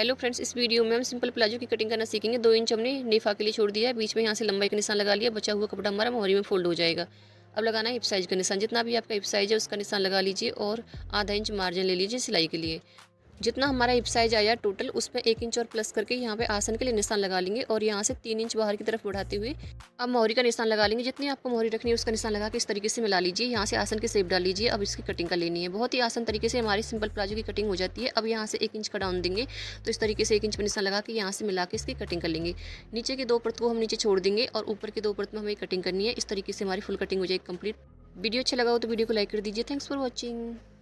hello friends इस video में हम सिंपल प्लाजो की कटिंग करना सीखेंगे दो इंच हमने नेफा के लिए छोड़ दिया है बीच में यहाँ से लंबाई का निशान लगा लिया बचा हुआ कपड़ा हमारा मोहरी में फोल्ड हो जाएगा अब लगाना है हिप साइज का निशान जितना भी आपका हिप साइज है उसका निशान लगा लीजिए और आधा इंच मार्जिन ले लीजिए सिलाई के लिए जितना हमारा हिप साइज आया टोटल उस पर एक इंच और प्लस करके यहाँ पे आसन के लिए निशान लगा लेंगे और यहाँ से तीन इंच बाहर की तरफ बढ़ाते हुए अब मोहरी का निशान लगा लेंगे जितनी आपको मोहरी रखनी है उसका निशान लगा के इस तरीके से मिला लीजिए यहाँ से आसन की सेप डाल लीजिए अब इसकी कटिंग कर लेनी है बहुत ही आसान तरीके से हमारी सिंपल प्लाजो की कटिंग हो जाती है अब यहाँ से एक इंच का डाउन देंगे तो इस तरीके से एक इंच पर निशान लगा के यहाँ से मिला के इसकी कटिंग कर लेंगे नीचे के दो परत को हम नीचे छोड़ देंगे और ऊपर के दो परत में हमें कटिंग करनी है इस तरीके से हमारी फुल कटिंग हो जाएगी कंप्लीट वीडियो अच्छा लगा हो तो वीडियो को लाइक कर दीजिए थैंक्स फॉर वॉचिंग